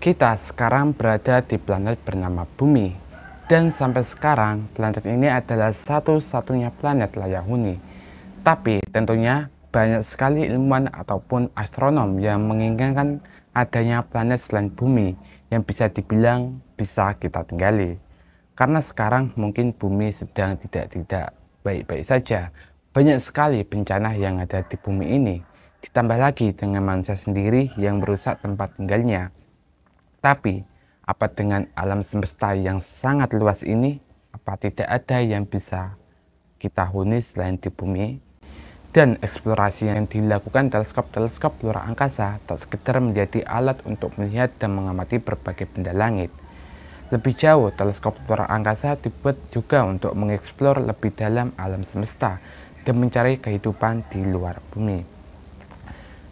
Kita sekarang berada di planet bernama Bumi. Dan sampai sekarang, planet ini adalah satu-satunya planet layak huni. Tapi tentunya banyak sekali ilmuwan ataupun astronom yang menginginkan adanya planet selain bumi yang bisa dibilang bisa kita tinggali. Karena sekarang mungkin bumi sedang tidak-tidak baik-baik saja. Banyak sekali bencana yang ada di bumi ini. Ditambah lagi dengan manusia sendiri yang merusak tempat tinggalnya tapi, apa dengan alam semesta yang sangat luas ini? Apa tidak ada yang bisa kita huni selain di bumi? Dan eksplorasi yang dilakukan teleskop-teleskop luar angkasa tak sekedar menjadi alat untuk melihat dan mengamati berbagai benda langit. Lebih jauh, teleskop luar angkasa dibuat juga untuk mengeksplor lebih dalam alam semesta dan mencari kehidupan di luar bumi.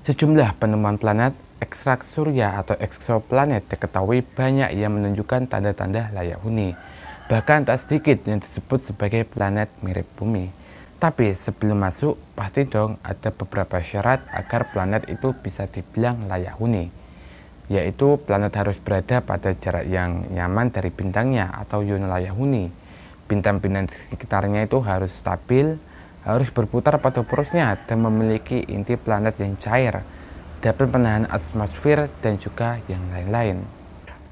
Sejumlah penemuan planet ekstrak surya atau eksoplanet diketahui banyak yang menunjukkan tanda-tanda layak huni. Bahkan tak sedikit yang disebut sebagai planet mirip bumi. Tapi sebelum masuk, pasti dong ada beberapa syarat agar planet itu bisa dibilang layak huni. Yaitu planet harus berada pada jarak yang nyaman dari bintangnya atau yun layak huni. Bintang-bintang di sekitarnya itu harus stabil, harus berputar pada porosnya dan memiliki inti planet yang cair dapat penahan atmosfer dan juga yang lain-lain.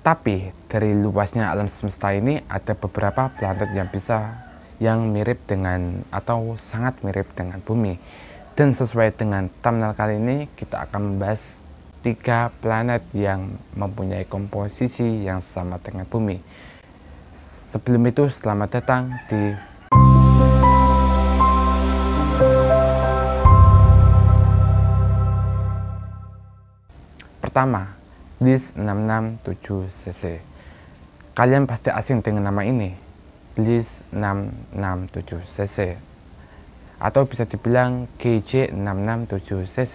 Tapi dari luasnya alam semesta ini ada beberapa planet yang bisa yang mirip dengan atau sangat mirip dengan bumi. Dan sesuai dengan thumbnail kali ini kita akan membahas tiga planet yang mempunyai komposisi yang sama dengan bumi. Sebelum itu selamat datang di pertama DIS 667 cc. Kalian pasti asing dengan nama ini, DIS 667 cc. Atau bisa dibilang GJ667 cc.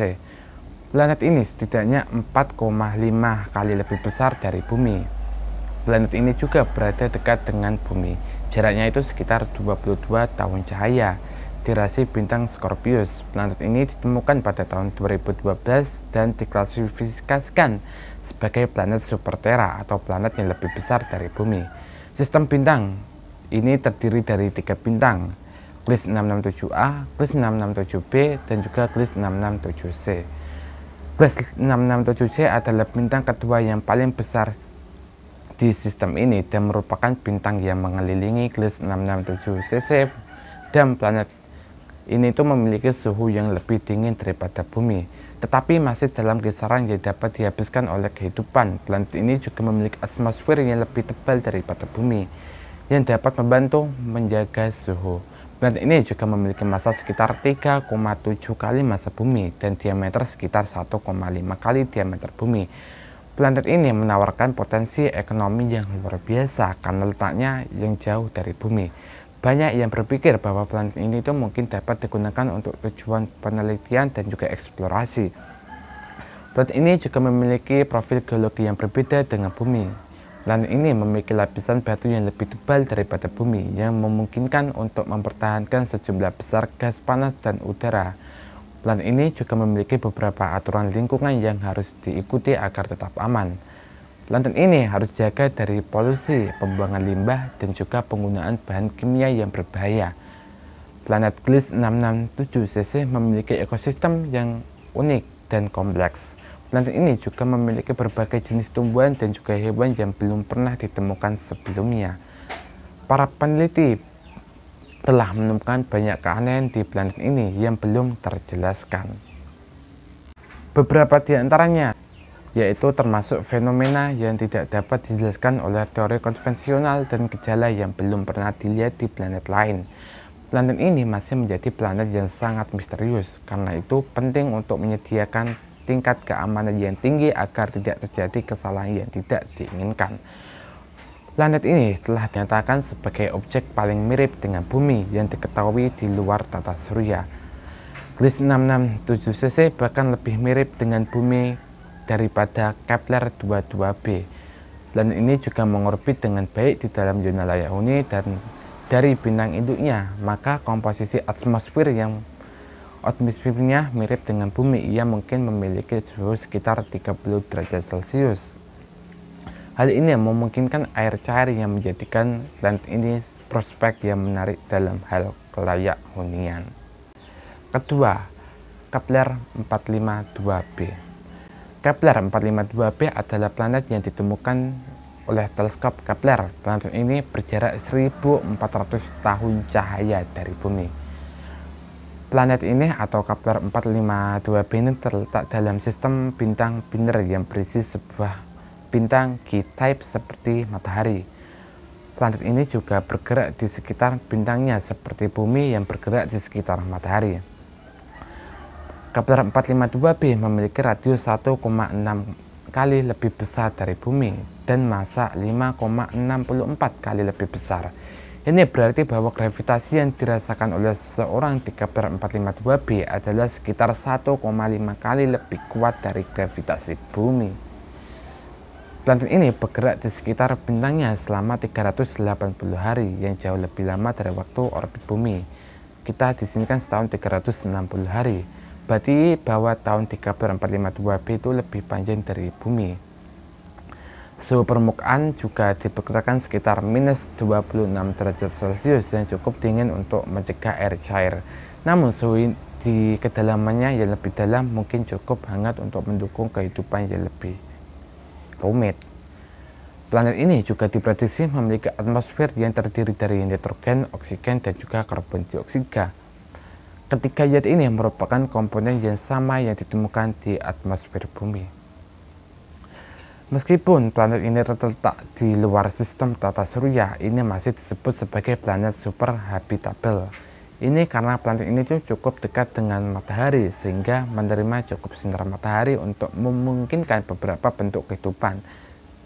Planet ini setidaknya 4,5 kali lebih besar dari bumi. Planet ini juga berada dekat dengan bumi. Jaraknya itu sekitar 22 tahun cahaya di rasi bintang Scorpius. Planet ini ditemukan pada tahun 2012 dan diklasifikasikan sebagai planet supertera atau planet yang lebih besar dari bumi. Sistem bintang ini terdiri dari tiga bintang, Gliese 667A, Gliese 667B, dan juga Gliese 667C. Gliese 667C adalah bintang kedua yang paling besar di sistem ini dan merupakan bintang yang mengelilingi Gliese 667CC dan planet ini itu memiliki suhu yang lebih dingin daripada bumi, tetapi masih dalam kisaran yang dapat dihabiskan oleh kehidupan. Planet ini juga memiliki atmosfer yang lebih tebal daripada bumi, yang dapat membantu menjaga suhu. Planet ini juga memiliki massa sekitar 3,7 kali massa bumi dan diameter sekitar 1,5 kali diameter bumi. Planet ini menawarkan potensi ekonomi yang luar biasa karena letaknya yang jauh dari bumi. Banyak yang berpikir bahwa planet ini itu mungkin dapat digunakan untuk tujuan penelitian dan juga eksplorasi. Planet ini juga memiliki profil geologi yang berbeda dengan bumi. Planet ini memiliki lapisan batu yang lebih tebal daripada bumi yang memungkinkan untuk mempertahankan sejumlah besar gas panas dan udara. Planet ini juga memiliki beberapa aturan lingkungan yang harus diikuti agar tetap aman. Planet ini harus jaga dari polusi, pembuangan limbah, dan juga penggunaan bahan kimia yang berbahaya. Planet Gliss 667 cc memiliki ekosistem yang unik dan kompleks. Planet ini juga memiliki berbagai jenis tumbuhan dan juga hewan yang belum pernah ditemukan sebelumnya. Para peneliti telah menemukan banyak keanehan di planet ini yang belum terjelaskan. Beberapa di antaranya yaitu termasuk fenomena yang tidak dapat dijelaskan oleh teori konvensional dan gejala yang belum pernah dilihat di planet lain. Planet ini masih menjadi planet yang sangat misterius, karena itu penting untuk menyediakan tingkat keamanan yang tinggi agar tidak terjadi kesalahan yang tidak diinginkan. Planet ini telah dinyatakan sebagai objek paling mirip dengan bumi yang diketahui di luar tata surya. Gliese 667 cc bahkan lebih mirip dengan bumi daripada Kepler-22b dan ini juga mengorbit dengan baik di dalam zona layak huni dan dari bintang induknya maka komposisi atmosfer yang atmosfernya mirip dengan bumi ia mungkin memiliki suhu sekitar 30 derajat celcius hal ini memungkinkan air cair yang menjadikan planet ini prospek yang menarik dalam hal kelayak hunian kedua Kepler 452b Kepler 452b adalah planet yang ditemukan oleh teleskop Kepler. Planet ini berjarak 1400 tahun cahaya dari bumi. Planet ini atau Kepler 452b ini terletak dalam sistem bintang biner yang berisi sebuah bintang G-type seperti matahari. Planet ini juga bergerak di sekitar bintangnya seperti bumi yang bergerak di sekitar matahari. Kepler 452b memiliki radius 1,6 kali lebih besar dari bumi dan massa 5,64 kali lebih besar. Ini berarti bahwa gravitasi yang dirasakan oleh seseorang di Kepler 452b adalah sekitar 1,5 kali lebih kuat dari gravitasi bumi. Planet ini bergerak di sekitar bintangnya selama 380 hari yang jauh lebih lama dari waktu orbit bumi. Kita di sini kan setahun 360 hari berarti bahwa tahun 3452 B itu lebih panjang dari bumi. Suhu permukaan juga diperkirakan sekitar minus 26 derajat Celcius yang cukup dingin untuk mencegah air cair. Namun suhu di kedalamannya yang lebih dalam mungkin cukup hangat untuk mendukung kehidupan yang lebih rumit. Planet ini juga diprediksi memiliki atmosfer yang terdiri dari nitrogen, oksigen, dan juga karbon dioksida Ketiga zat ini merupakan komponen yang sama yang ditemukan di atmosfer bumi. Meskipun planet ini terletak di luar sistem tata surya, ini masih disebut sebagai planet super superhabitable. Ini karena planet ini cukup dekat dengan matahari sehingga menerima cukup sinar matahari untuk memungkinkan beberapa bentuk kehidupan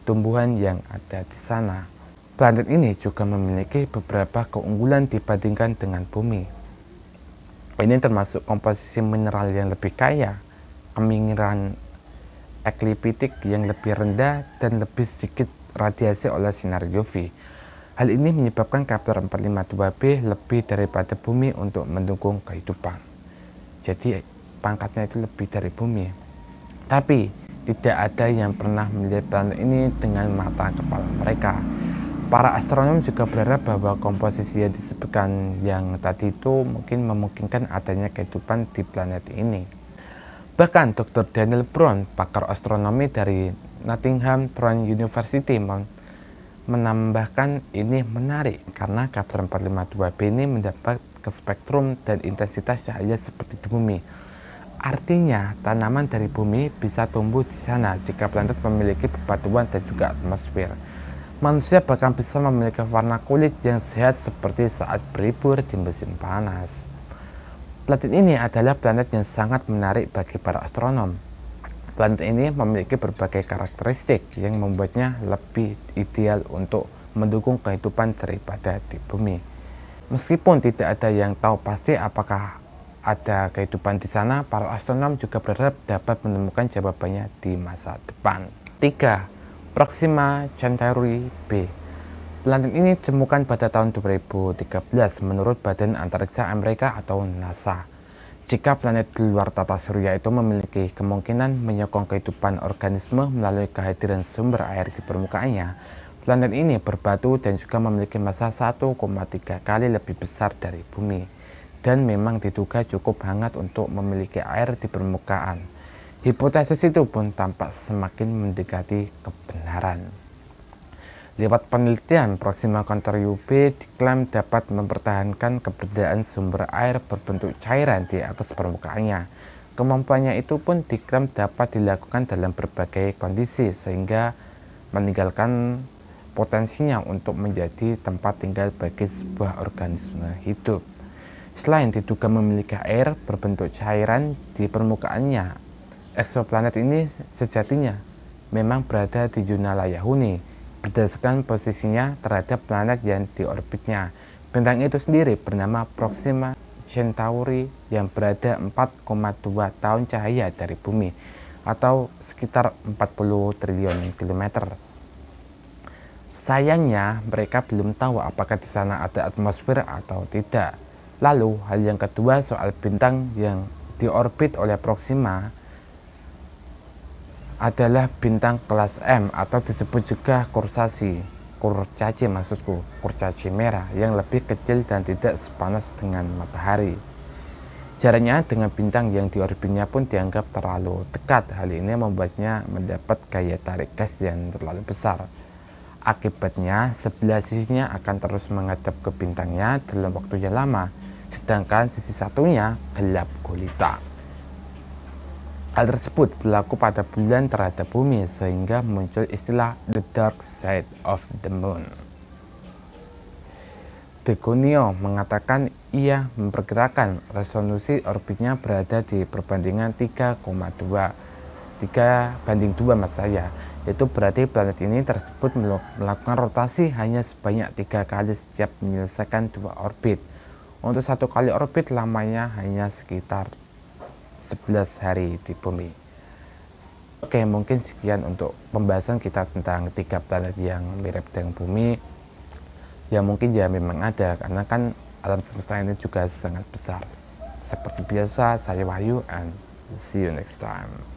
tumbuhan yang ada di sana. Planet ini juga memiliki beberapa keunggulan dibandingkan dengan bumi. Ini termasuk komposisi mineral yang lebih kaya, kemingiran eklipitik yang lebih rendah dan lebih sedikit radiasi oleh sinar UV. Hal ini menyebabkan Kepler 452b lebih daripada bumi untuk mendukung kehidupan. Jadi pangkatnya itu lebih dari bumi. Tapi tidak ada yang pernah melihat planet ini dengan mata kepala mereka. Para astronom juga berharap bahwa komposisi yang disebutkan yang tadi itu mungkin memungkinkan adanya kehidupan di planet ini. Bahkan Dr. Daniel Brown, pakar astronomi dari Nottingham Trent University, menambahkan ini menarik karena kapter 452B ini mendapat ke spektrum dan intensitas cahaya seperti di bumi. Artinya, tanaman dari bumi bisa tumbuh di sana jika planet memiliki bebatuan dan juga atmosfer manusia bahkan bisa memiliki warna kulit yang sehat seperti saat berlibur di musim panas. Planet ini adalah planet yang sangat menarik bagi para astronom. Planet ini memiliki berbagai karakteristik yang membuatnya lebih ideal untuk mendukung kehidupan daripada di bumi. Meskipun tidak ada yang tahu pasti apakah ada kehidupan di sana, para astronom juga berharap dapat menemukan jawabannya di masa depan. 3. Proxima Centauri b. Planet ini ditemukan pada tahun 2013 menurut Badan Antariksa Amerika atau NASA. Jika planet di luar tata surya itu memiliki kemungkinan menyokong kehidupan organisme melalui kehadiran sumber air di permukaannya, planet ini berbatu dan juga memiliki massa 1,3 kali lebih besar dari bumi dan memang diduga cukup hangat untuk memiliki air di permukaan. Hipotesis itu pun tampak semakin mendekati kebenaran. Lewat penelitian, Proxima U UV diklaim dapat mempertahankan keberadaan sumber air berbentuk cairan di atas permukaannya. Kemampuannya itu pun diklaim dapat dilakukan dalam berbagai kondisi sehingga meninggalkan potensinya untuk menjadi tempat tinggal bagi sebuah organisme hidup. Selain diduga memiliki air berbentuk cairan di permukaannya, eksoplanet ini sejatinya memang berada di zona layak huni berdasarkan posisinya terhadap planet yang di orbitnya. Bentang itu sendiri bernama Proxima Centauri yang berada 4,2 tahun cahaya dari bumi atau sekitar 40 triliun kilometer. Sayangnya mereka belum tahu apakah di sana ada atmosfer atau tidak. Lalu hal yang kedua soal bintang yang diorbit oleh Proxima adalah bintang kelas M atau disebut juga kursasi kurcaci maksudku kurcaci merah yang lebih kecil dan tidak sepanas dengan matahari jaraknya dengan bintang yang di orbitnya pun dianggap terlalu dekat hal ini membuatnya mendapat gaya tarik gas yang terlalu besar Akibatnya, sebelah sisinya akan terus menghadap ke bintangnya dalam waktu yang lama, sedangkan sisi satunya gelap gulita. Hal tersebut berlaku pada bulan terhadap bumi sehingga muncul istilah the dark side of the moon. De Degonio mengatakan ia memperkirakan resolusi orbitnya berada di perbandingan 3,2 3 banding 2 mas saya yaitu berarti planet ini tersebut melakukan rotasi hanya sebanyak tiga kali setiap menyelesaikan dua orbit untuk satu kali orbit lamanya hanya sekitar 11 hari di bumi. Oke, mungkin sekian untuk pembahasan kita tentang tiga planet yang mirip dengan bumi. Ya mungkin ya memang ada, karena kan alam semesta ini juga sangat besar. Seperti biasa, saya Wahyu and see you next time.